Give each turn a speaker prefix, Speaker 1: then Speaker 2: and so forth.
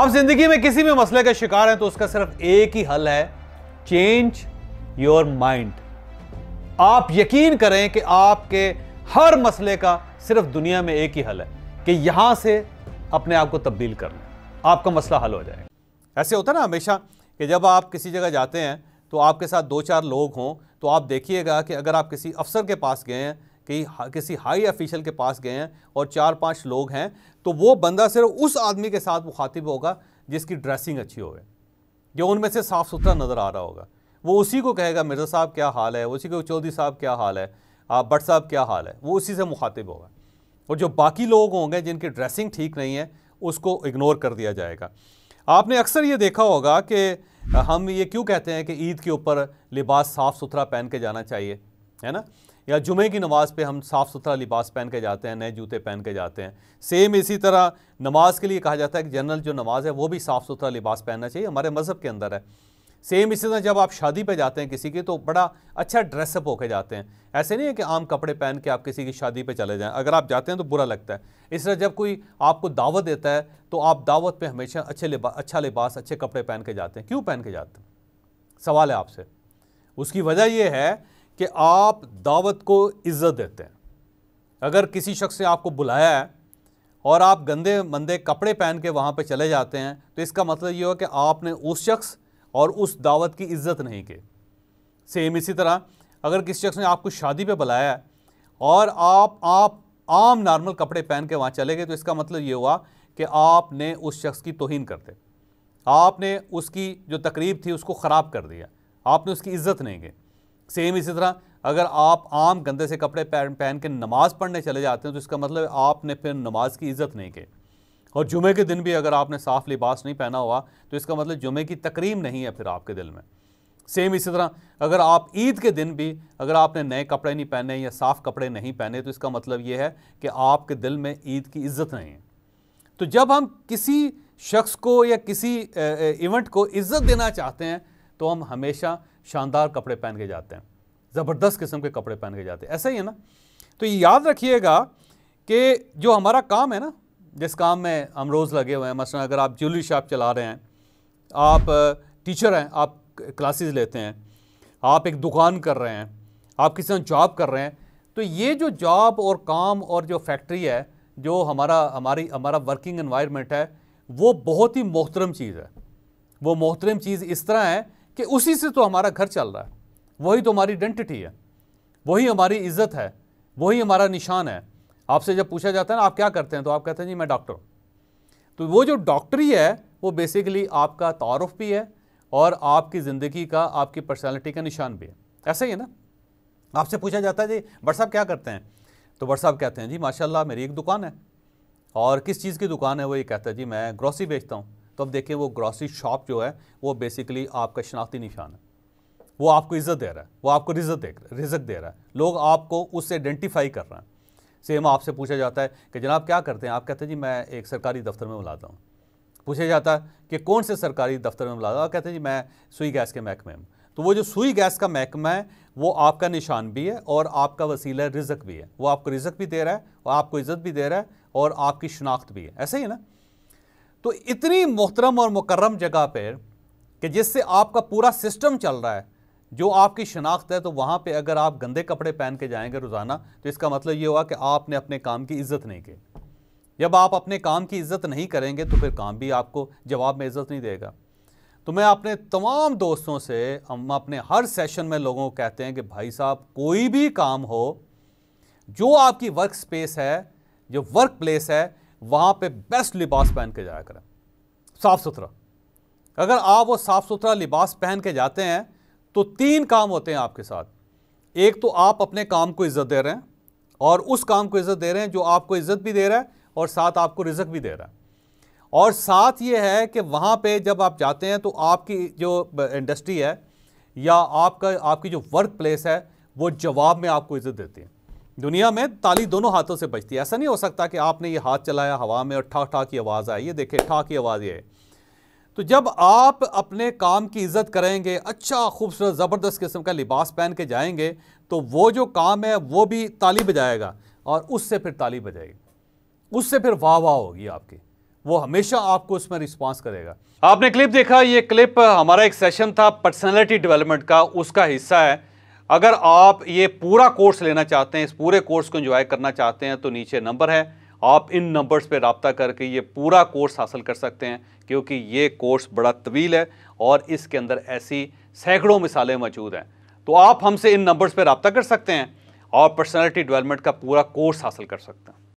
Speaker 1: आप जिंदगी में किसी भी मसले का शिकार हैं तो उसका सिर्फ एक ही हल है चेंज योर माइंड आप यकीन करें कि आपके हर मसले का सिर्फ दुनिया में एक ही हल है कि यहां से अपने आप को तब्दील कर लें आपका मसला हल हो जाएगा ऐसे होता है ना हमेशा कि जब आप किसी जगह जाते हैं तो आपके साथ दो चार लोग हों तो आप देखिएगा कि अगर आप किसी अफसर के पास गए हैं कि किसी हाई ऑफिशियल के पास गए हैं और चार पांच लोग हैं तो वो बंदा सिर्फ उस आदमी के साथ मुखातिब होगा जिसकी ड्रेसिंग अच्छी होवे जो उनमें से साफ़ सुथरा नज़र आ रहा होगा वो उसी को कहेगा मिर्ज़ा साहब क्या हाल है उसी को चौधरी साहब क्या हाल है आप भट्ट साहब क्या हाल है वो उसी से मुखातिब होगा और जो बाकी लोग होंगे जिनकी ड्रेसिंग ठीक नहीं है उसको इग्नोर कर दिया जाएगा आपने अक्सर ये देखा होगा कि हम ये क्यों कहते हैं कि ईद के ऊपर लिबास साफ़ सुथरा पहन के जाना चाहिए है ना या जुमे की नमाज़ पे हम साफ़ सुथरा लिबास पहन के जाते हैं नए जूते पहन के जाते हैं सेम इसी तरह नमाज़ के लिए कहा जाता है कि जनरल जो नमाज़ है वो भी साफ़ सुथरा लिबास पहनना चाहिए हमारे मज़हब के अंदर है सेम इसी तरह जब आप शादी पे जाते हैं किसी की तो बड़ा अच्छा ड्रेसअप होके जाते हैं ऐसे नहीं है कि आम कपड़े पहन के आप किसी की शादी पे चले जाएं अगर आप जाते हैं तो बुरा लगता है इस तरह जब कोई आपको दावत देता है तो आप दावत पे हमेशा अच्छे लिबा अच्छा लिबास अच्छे कपड़े पहन के जाते हैं क्यों पहन के जाते हैं सवाल है आपसे उसकी वजह यह है कि आप दावत को इज़्ज़त देते हैं अगर किसी शख्स ने आपको बुलाया है और आप गंदे मंदे कपड़े पहन के वहाँ पर चले जाते हैं तो इसका मतलब ये हुआ कि आपने उस शख्स और उस दावत की इज़्ज़त नहीं की सेम इसी तरह अगर किसी शख्स ने आपको शादी पे बुलाया है और आप आप आम नॉर्मल कपड़े पहन के वहाँ चले गए तो इसका मतलब ये हुआ कि आपने उस शख्स की तोहन करते आपने उसकी जो तकरीब थी उसको ख़राब कर दिया आपने उसकी इज़्ज़त नहीं की सेम इसी तरह अगर आप आम गंदे से कपड़े पहन पहन के नमाज़ पढ़ने चले जाते हैं तो इसका मतलब आपने फिर नमाज की इज़्ज़त नहीं की और जुमे के दिन भी अगर आपने साफ़ लिबास नहीं पहना हुआ तो इसका मतलब जुमे की तकरीम नहीं है फिर आपके दिल में सेम इसी तरह अगर आप ईद के दिन भी अगर आपने नए कपड़े नहीं पहने या साफ़ कपड़े नहीं पहने तो इसका मतलब ये है कि आपके दिल में ईद की इज़्ज़त नहीं है तो जब हम किसी शख्स को या किसी इवेंट को इज़्ज़त देना चाहते हैं तो हम हमेशा शानदार कपड़े पहन के जाते हैं ज़बरदस्त किस्म के कपड़े पहन के जाते हैं ऐसा ही है ना तो ये याद रखिएगा कि जो हमारा काम है ना जिस काम में हम रोज़ लगे हुए हैं मसला अगर आप ज्वेलरी शॉप चला रहे हैं आप टीचर हैं आप क्लासेस लेते हैं आप एक दुकान कर रहे हैं आप किसी जॉब कर रहे हैं तो ये जो जॉब और काम और जो फैक्ट्री है जो हमारा हमारी हमारा वर्किंग इन्वायरमेंट है वो बहुत ही मोहतरम चीज़ है वो मोहतरम चीज़ इस तरह है कि उसी से तो हमारा घर चल रहा है वही तो हमारी आइडेंटिटी है वही हमारी इज्जत है वही हमारा निशान है आपसे जब पूछा जाता है ना आप क्या करते हैं तो आप कहते हैं जी मैं डॉक्टर तो वो जो डॉक्टरी है वो बेसिकली आपका तारफ़ भी है और आपकी ज़िंदगी का आपकी पर्सनैलिटी का निशान भी है ऐसा ही है ना आपसे पूछा जाता है जी बट साहब क्या करते हैं तो बट साहब कहते हैं जी माशाल्लाह मेरी एक दुकान है और किस चीज़ की दुकान है वो ये कहता है जी मैं ग्रॉसरी बेचता हूँ तो अब देखें वो ग्रॉसरी शॉप जो है वो बेसिकली आपका शनाख्ती निशान है वो आपको इज़्ज़त दे रहा है वो आपको रिजत दे रिजक दे रहा है लोग आपको उससे आइडेंटिफाई कर रहे हैं सेम आपसे पूछा जाता है कि जनाब क्या करते हैं आप कहते हैं जी मैं एक सरकारी दफ्तर में बुलाता हूँ पूछा जाता है कि कौन से सरकारी दफ्तर में बुलाता हूँ कहते हैं जी मैं सुई गैस के महकमे में तो वो जो सुई गैस का महकमा है वो आपका निशान भी है और आपका वसीला रिजक भी है वो आपको रिजक भी दे रहा है और आपको इज़्ज़त भी दे रहा है और आपकी शनाख्त भी है ऐसे ही है ना तो इतनी मोहतरम और मुकर्रम जगह पर कि जिससे आपका पूरा सिस्टम चल रहा है जो आपकी शनाख्त है तो वहाँ पर अगर आप गंदे कपड़े पहन के जाएँगे रोज़ाना तो इसका मतलब ये हुआ कि आपने अपने काम की इज्जत नहीं की जब आप अपने काम की इज्जत नहीं करेंगे तो फिर काम भी आपको जवाब में इज्जत नहीं देगा तो मैं अपने तमाम दोस्तों से हम अपने हर सेशन में लोगों को कहते हैं कि भाई साहब कोई भी काम हो जो आपकी वर्क स्पेस है जो वर्क प्लेस है वहाँ पे बेस्ट लिबास पहन के जाया करें साफ़ सुथरा अगर आप वो साफ़ सुथरा लिबास पहन के जाते हैं तो तीन काम होते हैं आपके साथ एक तो आप अपने काम को इज़्ज़त दे रहे हैं और उस काम को इज़्ज़त दे रहे हैं जो आपको इज़्ज़त भी दे रहा है और साथ आपको रिजक भी दे रहा है और साथ ये है कि वहाँ पे जब आप जाते हैं तो आपकी जो इंडस्ट्री है या आपका आपकी जो वर्क प्लेस है वो जवाब में आपको इज़्ज़त देती है दुनिया में ताली दोनों हाथों से बजती है ऐसा नहीं हो सकता कि आपने ये हाथ चलाया हवा में और ठा ठा की आवाज़ आई ये देखे ठा की आवाज़ ये तो जब आप अपने काम की इज़्ज़त करेंगे अच्छा खूबसूरत ज़बरदस्त किस्म का लिबास पहन के जाएंगे तो वो जो काम है वो भी ताली बजाएगा और उससे फिर ताली बजाएगी उससे फिर वाह वाह होगी आपकी वो हमेशा आपको उसमें रिस्पांस करेगा आपने क्लिप देखा ये क्लिप हमारा एक सेशन था पर्सनैलिटी डेवलपमेंट का उसका हिस्सा है अगर आप ये पूरा कोर्स लेना चाहते हैं इस पूरे कोर्स को इन्जॉय करना चाहते हैं तो नीचे नंबर है आप इन नंबर्स पे रबता करके ये पूरा कोर्स हासिल कर सकते हैं क्योंकि ये कोर्स बड़ा तवील है और इसके अंदर ऐसी सैकड़ों मिसालें मौजूद हैं तो आप हमसे इन नंबर्स पे रबता कर सकते हैं और पर्सनैलिटी डेवलपमेंट का पूरा कोर्स हासिल कर सकते हैं